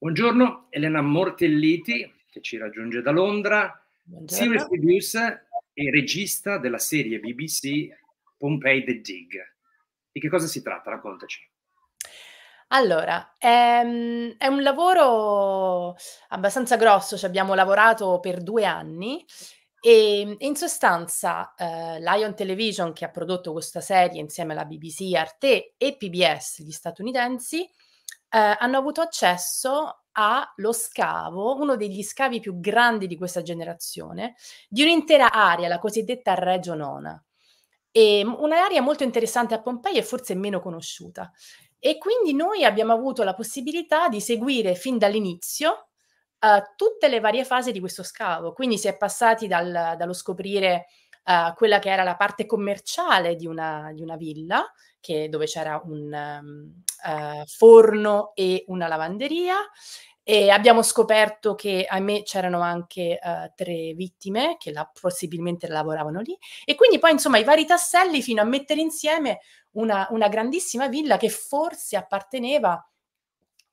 Buongiorno Elena Mortelliti che ci raggiunge da Londra, Buongiorno. series producer e regista della serie BBC Pompei The Dig. Di che cosa si tratta? Raccontaci. Allora, è, ehm, è un lavoro abbastanza grosso, ci abbiamo lavorato per due anni e in sostanza eh, Lion Television che ha prodotto questa serie insieme alla BBC, Arte e PBS, gli statunitensi, eh, hanno avuto accesso allo scavo, uno degli scavi più grandi di questa generazione, di un'intera area, la cosiddetta Reggio Nona. E un'area molto interessante a Pompei e forse meno conosciuta. E quindi noi abbiamo avuto la possibilità di seguire fin dall'inizio eh, tutte le varie fasi di questo scavo. Quindi si è passati dal, dallo scoprire uh, quella che era la parte commerciale di una, di una villa, che, dove c'era un um, uh, forno e una lavanderia. E abbiamo scoperto che, ahimè, c'erano anche uh, tre vittime che la, possibilmente lavoravano lì. E quindi poi, insomma, i vari tasselli fino a mettere insieme una, una grandissima villa che forse apparteneva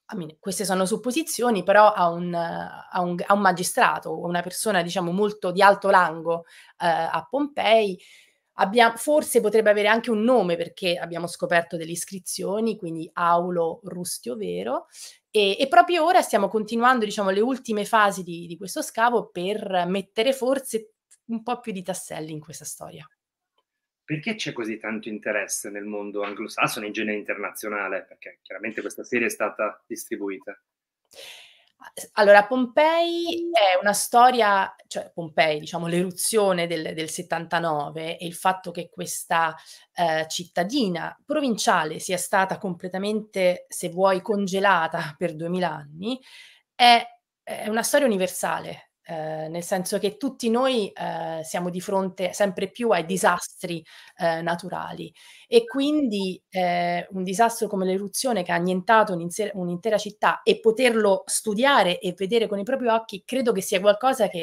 i mean, queste sono supposizioni, però a un, a un, a un magistrato, una persona diciamo molto di alto rango eh, a Pompei, abbiamo, forse potrebbe avere anche un nome perché abbiamo scoperto delle iscrizioni, quindi Aulo Rustio Vero, e, e, proprio ora stiamo continuando diciamo, le ultime fasi di, di questo scavo per mettere forse un po' più di tasselli in questa storia perché c'è così tanto interesse nel mondo anglosassone in genere internazionale? Perché chiaramente questa serie è stata distribuita. Allora, Pompei è una storia, cioè Pompei, diciamo l'eruzione del, del 79 e il fatto che questa eh, cittadina provinciale sia stata completamente, se vuoi, congelata per 2000 anni, è, è una storia universale, Ehm, nel senso che tutti noi eh, siamo di fronte sempre più ai disastri eh, naturali e quindi ehm, un disastro come l'eruzione che ha annientato un'inter- un'intera città e poterlo studiare e vedere con i propri occhi credo che sia qualcosa che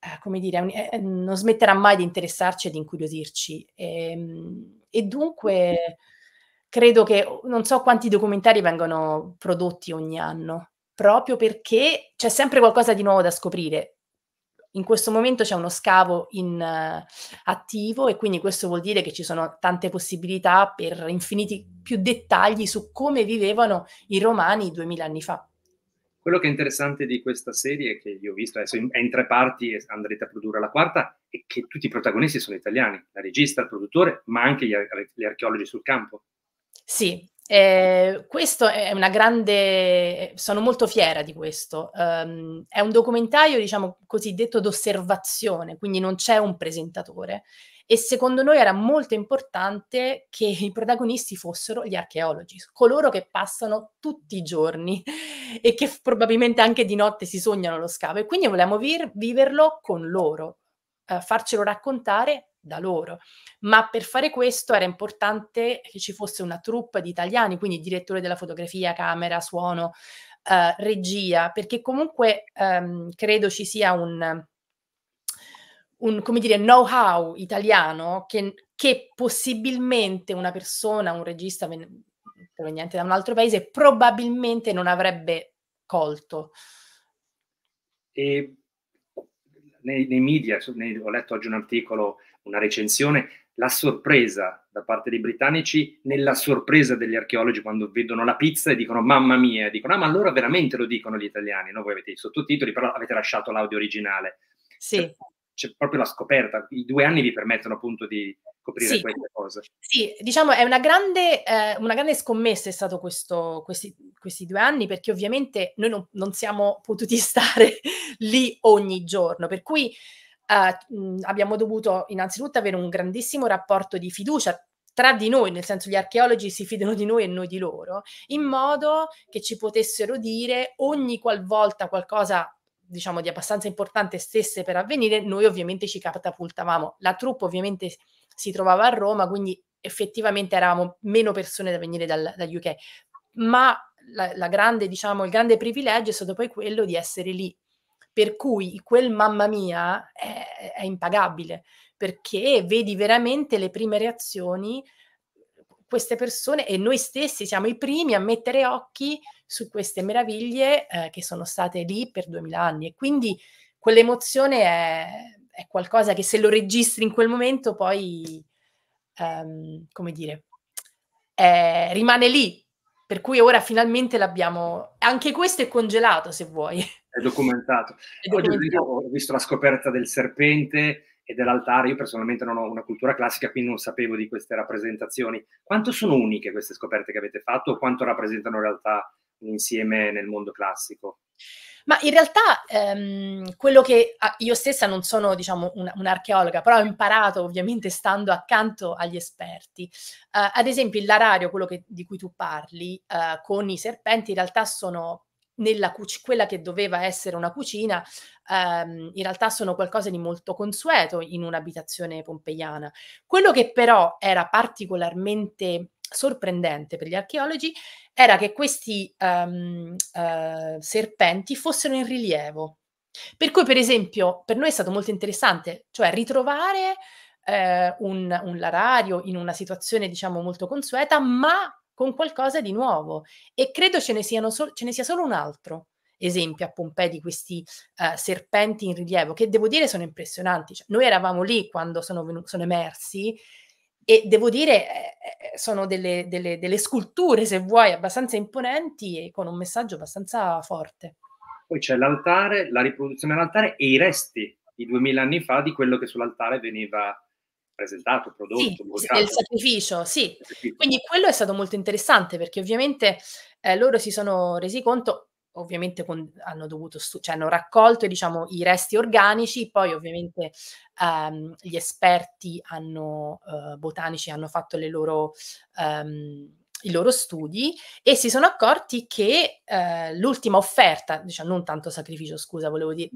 eh, come dire, un, non smetterà mai di interessarci e di incuriosirci e, ehm, e dunque credo che non so quanti documentari vengono prodotti ogni anno proprio perché c'è sempre qualcosa di nuovo da scoprire. In questo momento c'è uno scavo in, uh, attivo e quindi questo vuol dire che ci sono tante possibilità per infiniti più dettagli su come vivevano i romani duemila anni fa. Quello che è interessante di questa serie, che io ho visto, adesso è in tre parti e andrete a produrre la quarta, è che tutti i protagonisti sono italiani, la regista, il produttore, ma anche gli, ar- gli archeologi sul campo. Sì, eh, questo è una grande, sono molto fiera di questo. Um, è un documentario, diciamo, cosiddetto d'osservazione, quindi non c'è un presentatore. E secondo noi era molto importante che i protagonisti fossero gli archeologi, coloro che passano tutti i giorni e che probabilmente anche di notte si sognano lo scavo. E quindi volevamo viverlo con loro, eh, farcelo raccontare da loro. Ma per fare questo era importante che ci fosse una troupe di italiani, quindi direttore della fotografia, camera, suono, eh, regia, perché comunque ehm, credo ci sia un, un come dire, know-how italiano che, che possibilmente una persona, un regista ven- proveniente da un altro paese, probabilmente non avrebbe colto. E nei, nei media, nei, ho letto oggi un articolo una recensione, la sorpresa da parte dei britannici nella sorpresa degli archeologi quando vedono la pizza e dicono mamma mia, e dicono ah ma allora veramente lo dicono gli italiani, no? voi avete i sottotitoli però avete lasciato l'audio originale. Sì. C'è, cioè, c'è proprio la scoperta, i due anni vi permettono appunto di coprire sì. queste cose. Sì, diciamo è una grande, eh, una grande scommessa è stato questo, questi, questi, due anni perché ovviamente noi non, non siamo potuti stare lì ogni giorno, per cui uh, abbiamo dovuto innanzitutto avere un grandissimo rapporto di fiducia tra di noi, nel senso gli archeologi si fidano di noi e noi di loro, in modo che ci potessero dire ogni qualvolta qualcosa diciamo di abbastanza importante stesse per avvenire, noi ovviamente ci catapultavamo. La truppa ovviamente si trovava a Roma, quindi effettivamente eravamo meno persone da venire dal, UK, ma la, la grande, diciamo, il grande privilegio è stato poi quello di essere lì per cui quel mamma mia è, è impagabile, perché vedi veramente le prime reazioni queste persone e noi stessi siamo i primi a mettere occhi su queste meraviglie eh, che sono state lì per duemila anni e quindi quell'emozione è, è, qualcosa che se lo registri in quel momento poi, ehm, come dire, eh, rimane lì, per cui ora finalmente l'abbiamo, anche questo è congelato se vuoi. È documentato. È documentato. Oggi ho visto la scoperta del serpente e dell'altare. Io personalmente non ho una cultura classica, quindi non sapevo di queste rappresentazioni. Quanto sono uniche queste scoperte che avete fatto o quanto rappresentano in realtà insieme nel mondo classico? Ma in realtà ehm, quello che io stessa non sono, diciamo, un, un'archeologa, però ho imparato ovviamente stando accanto agli esperti. Uh, ad esempio, il larario, quello che, di cui tu parli, uh, con i serpenti, in realtà sono nella cuc- quella che doveva essere una cucina, ehm, in realtà sono qualcosa di molto consueto in un'abitazione pompeiana. Quello che però era particolarmente sorprendente per gli archeologi era che questi ehm, eh, serpenti fossero in rilievo. Per cui, per esempio, per noi è stato molto interessante, cioè ritrovare eh, un, un larario in una situazione, diciamo, molto consueta, ma con qualcosa di nuovo. E credo ce ne, so- ce ne sia solo un altro esempio a Pompei di questi uh, serpenti in rilievo, che devo dire sono impressionanti. Cioè, noi eravamo lì quando sono, venu- sono emersi e devo dire eh, eh, sono delle, delle, delle, sculture, se vuoi, abbastanza imponenti e con un messaggio abbastanza forte. Poi c'è l'altare, la riproduzione dell'altare e i resti di duemila anni fa di quello che sull'altare veniva presentato, prodotto. Sì, il sacrificio, sì. Il Quindi quello è stato molto interessante perché ovviamente eh, loro si sono resi conto, ovviamente con, hanno dovuto, stu- cioè hanno raccolto diciamo, i resti organici, poi ovviamente ehm, gli esperti hanno, eh, botanici hanno fatto le loro... Ehm, i loro studi e si sono accorti che eh, l'ultima offerta, diciamo non tanto sacrificio, scusa, volevo dire,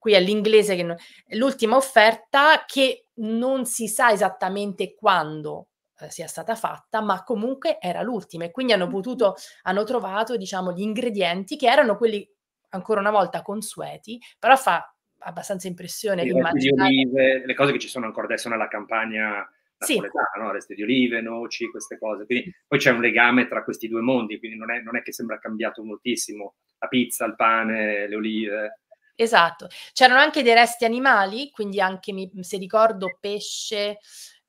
qui è l'inglese che non, l'ultima offerta che non si sa esattamente quando eh, sia stata fatta, ma comunque era l'ultima e quindi hanno potuto, hanno trovato diciamo gli ingredienti che erano quelli ancora una volta consueti, però fa abbastanza impressione Di olive, le cose che ci sono ancora adesso nella campagna sì. no? resti di olive, noci, queste cose. Quindi, poi c'è un legame tra questi due mondi, quindi non è, non è che sembra cambiato moltissimo. La pizza, il pane, le olive. Esatto, c'erano anche dei resti animali, quindi anche, se ricordo, pesce,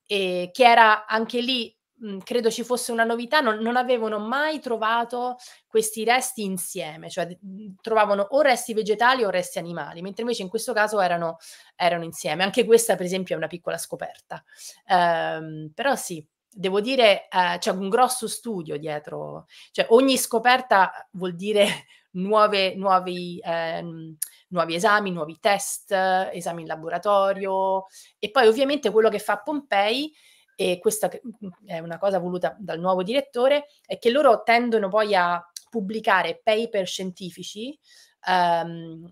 eh, che era anche lì, mh, mhmm, credo ci fosse una novità, non, non, avevano mai trovato questi resti insieme, cioè mhmm, trovavano o resti vegetali o resti animali, mentre invece in questo caso erano, erano insieme. Anche questa, per esempio, è una piccola scoperta. Ehm, però sì, devo dire, eh, c'è un grosso studio dietro, cioè ogni scoperta vuol dire nuove, nuovi, ehm, nuovi esami, nuovi test, esami in laboratorio e poi ovviamente quello che fa Pompei e questa mm, mm, è una cosa voluta dal nuovo direttore, è che loro tendono poi a pubblicare paper scientifici ehm,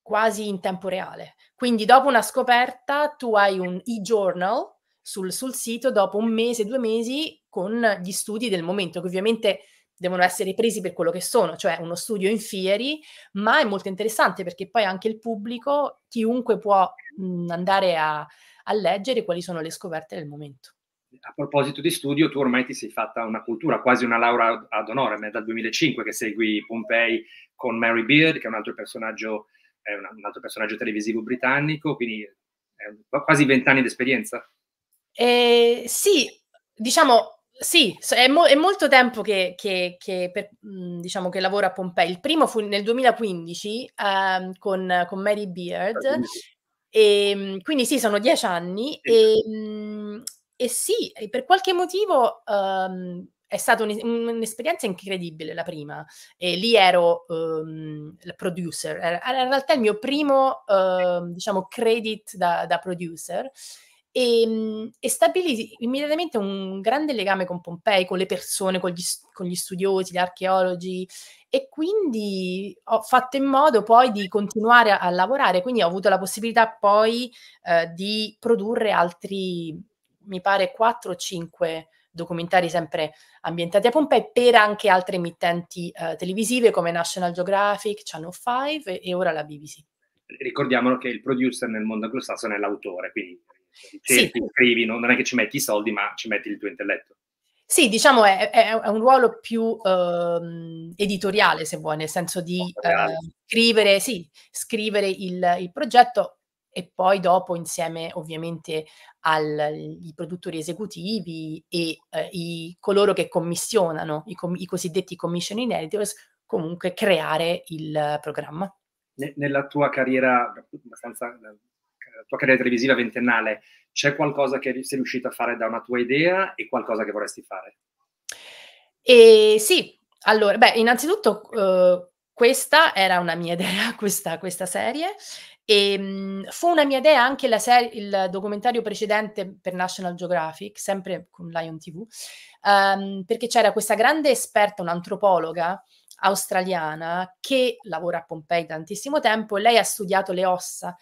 quasi in tempo reale. Quindi dopo una scoperta tu hai un e-journal sul, sul sito dopo un mese, due mesi con gli studi del momento, che ovviamente devono essere presi per quello che sono, cioè uno studio in fieri, ma è molto interessante perché poi anche il pubblico, chiunque può mh, andare a, a, leggere quali sono le scoperte del momento. A proposito di studio, tu ormai ti sei fatta una cultura, quasi una laurea ad onore, è dal 2005 che segui Pompei con Mary Beard, che è un altro personaggio, è un altro personaggio televisivo britannico, quindi quasi vent'anni di esperienza. Eh, sì, diciamo, sì, è, mo- è molto tempo che, che, che per, mhmm, diciamo, che lavoro a Pompei. Il primo fu nel 2015 um, ehm, con, con, Mary Beard. Ah, e, ehm, quindi sì, sono dieci anni e, mhmm, e sì, per qualche motivo um, è stata un, un'esperienza incredibile la prima. E lì ero um, il producer, era, era, in realtà il mio primo uh, diciamo credit da, da producer Ehm, e, e stabilì immediatamente un grande legame con Pompei, con le persone, con gli, con gli, studiosi, gli archeologi e quindi ho fatto in modo poi di continuare a, a lavorare, quindi ho avuto la possibilità poi eh, di produrre altri, mi pare, 4 o 5 documentari sempre ambientati a Pompei per anche altre emittenti eh, televisive come National Geographic, Channel 5 e, e ora la BBC ricordiamolo che il producer nel mondo anglosassone è l'autore, quindi Cerchi, sì. scrivi, non è che ci metti i soldi, ma ci metti il tuo intelletto. Sì, diciamo è, è, è, un ruolo più eh, editoriale, se vuoi, nel senso di eh, scrivere, sì, scrivere il, il, progetto e poi dopo insieme ovviamente ai produttori esecutivi e eh, i, coloro che commissionano, i, com, i, cosiddetti commissioning editors, comunque creare il programma. Nella tua carriera abbastanza eh, tua carriera televisiva ventennale, c'è qualcosa che sei riuscita a fare da una tua idea e qualcosa che vorresti fare? E sì, allora, beh, innanzitutto eh, questa era una mia idea, questa, questa serie, e ehm, mh, fu una mia idea anche serie, il documentario precedente per National Geographic, sempre con Lion TV, um, ehm, perché c'era questa grande esperta, un'antropologa australiana che lavora a Pompei tantissimo tempo, e lei ha studiato le ossa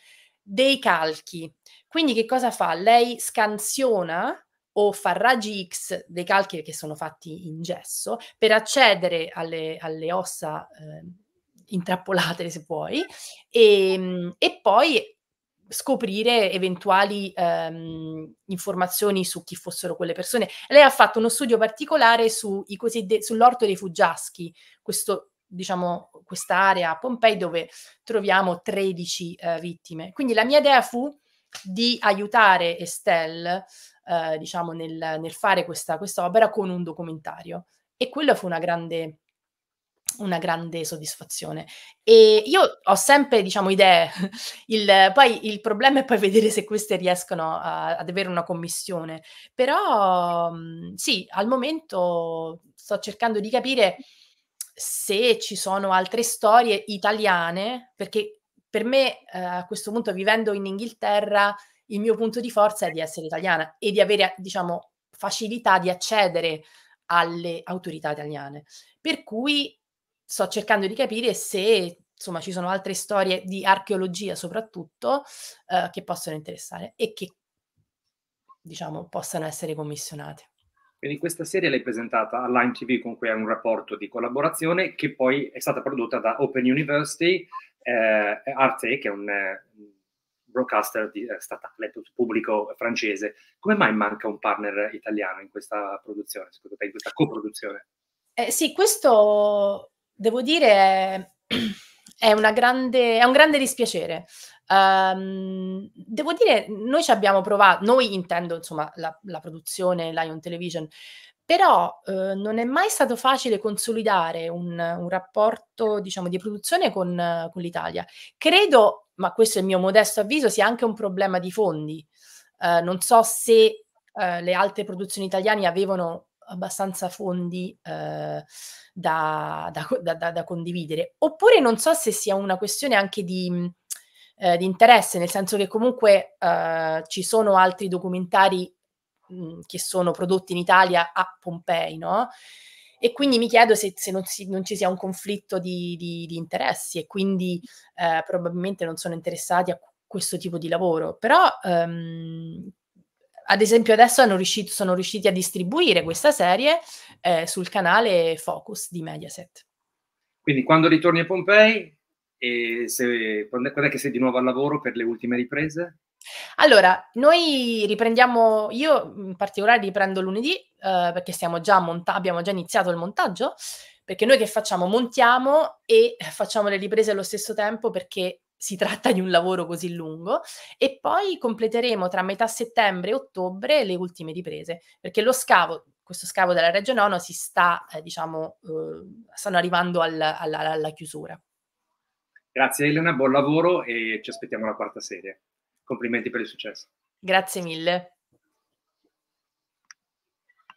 dei calchi. Quindi che cosa fa? Lei scansiona o fa raggi X dei calchi che sono fatti in gesso per accedere alle, alle ossa eh, intrappolate, se puoi, e, ehm, e poi scoprire eventuali ehm, informazioni su chi fossero quelle persone. Lei ha fatto uno studio particolare su cosidd- sull'orto dei fuggiaschi, questo diciamo, quest'area a Pompei dove troviamo 13 eh, vittime. Quindi la mia idea fu di aiutare Estelle, eh, diciamo, nel, nel, fare questa, opera con un documentario. E quella fu una grande, una grande soddisfazione. E io ho sempre, diciamo, idee. Il, poi il problema è poi vedere se queste riescono a, ad avere una commissione. Però mm, sì, al momento sto cercando di capire se ci sono altre storie italiane, perché per me eh, a questo punto vivendo in Inghilterra il mio punto di forza è di essere italiana e di avere, diciamo, facilità di accedere alle autorità italiane. Per cui sto cercando di capire se insomma ci sono altre storie di archeologia soprattutto eh, che possono interessare e che diciamo possano essere commissionate. Quindi questa serie l'hai presentata a Lime TV con cui hai un rapporto di collaborazione che poi è stata prodotta da Open University, eh, Arte, che è un eh, broadcaster di, eh, statale, pubblico francese. Come mai manca un partner italiano in questa produzione, secondo te, in questa coproduzione? Eh, sì, questo devo dire è, è, grande, è un grande dispiacere. Um, devo dire, noi ci abbiamo provato, noi intendo insomma la, la produzione Lion Television, però eh, non è mai stato facile consolidare un, un rapporto diciamo, di produzione con, con, l'Italia. Credo, ma questo è il mio modesto avviso, sia anche un problema di fondi. Eh, non so se eh, le altre produzioni italiane avevano abbastanza fondi eh, da, da, da, da, condividere, oppure non so se sia una questione anche di eh, di interesse, nel senso che comunque eh, ci sono altri documentari mh, che sono prodotti in Italia a Pompei, no? E quindi mi chiedo se, se non, si, non, ci sia un conflitto di, di, di interessi e quindi eh, probabilmente non sono interessati a questo tipo di lavoro. Però, ehm, ad esempio, adesso riuscito, sono riusciti a distribuire questa serie eh, sul canale Focus di Mediaset. Quindi quando ritorni a Pompei e se, quando, quando è che sei di nuovo al lavoro per le ultime riprese? Allora, noi riprendiamo, io in particolare riprendo lunedì eh, perché stiamo già monta- abbiamo già iniziato il montaggio, perché noi che facciamo? Montiamo e facciamo le riprese allo stesso tempo perché si tratta di un lavoro così lungo e poi completeremo tra metà settembre e ottobre le ultime riprese, perché lo scavo questo scavo della Reggio Nono si sta, eh, diciamo, eh, stanno arrivando al, alla, alla chiusura. Grazie Elena, buon lavoro e ci aspettiamo alla quarta serie. Complimenti per il successo. Grazie mille.